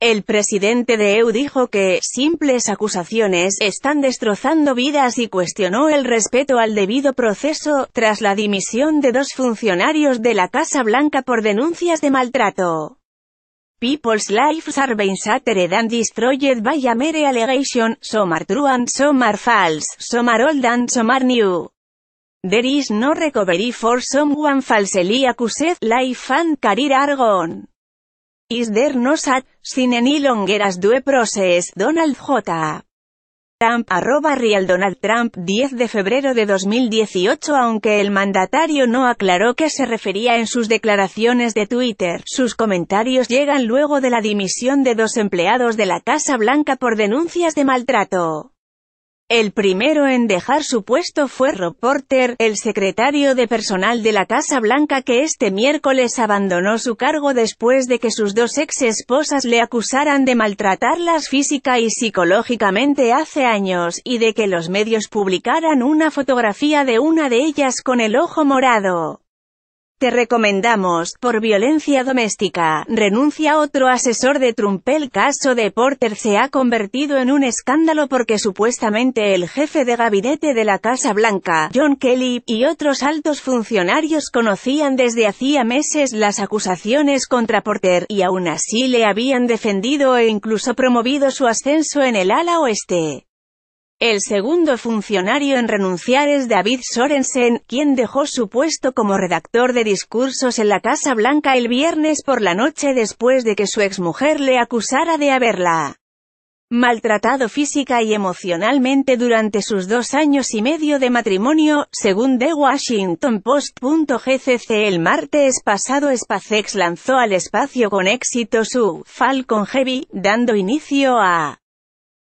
El presidente de EU dijo que «simples acusaciones están destrozando vidas» y cuestionó el respeto al debido proceso, tras la dimisión de dos funcionarios de la Casa Blanca por denuncias de maltrato. People's Lives Are Being Shattered and Destroyed by a Mere Allegation, Some Are True and Some Are False, Some Are Old and Some Are New. There is no recovery for someone falsely accused, life and career are gone. Is there no such sin any due process, Donald J. Trump, arroba Real Donald Trump, 10 de febrero de 2018 Aunque el mandatario no aclaró que se refería en sus declaraciones de Twitter, sus comentarios llegan luego de la dimisión de dos empleados de la Casa Blanca por denuncias de maltrato. El primero en dejar su puesto fue Rob Porter, el secretario de personal de la Casa Blanca que este miércoles abandonó su cargo después de que sus dos ex esposas le acusaran de maltratarlas física y psicológicamente hace años, y de que los medios publicaran una fotografía de una de ellas con el ojo morado. Te recomendamos, por violencia doméstica, renuncia otro asesor de Trump. El caso de Porter se ha convertido en un escándalo porque supuestamente el jefe de gabinete de la Casa Blanca, John Kelly, y otros altos funcionarios conocían desde hacía meses las acusaciones contra Porter, y aún así le habían defendido e incluso promovido su ascenso en el ala oeste. El segundo funcionario en renunciar es David Sorensen, quien dejó su puesto como redactor de discursos en la Casa Blanca el viernes por la noche después de que su exmujer le acusara de haberla maltratado física y emocionalmente durante sus dos años y medio de matrimonio, según The Washington Post.gcc el martes pasado Spacex lanzó al espacio con éxito su Falcon Heavy, dando inicio a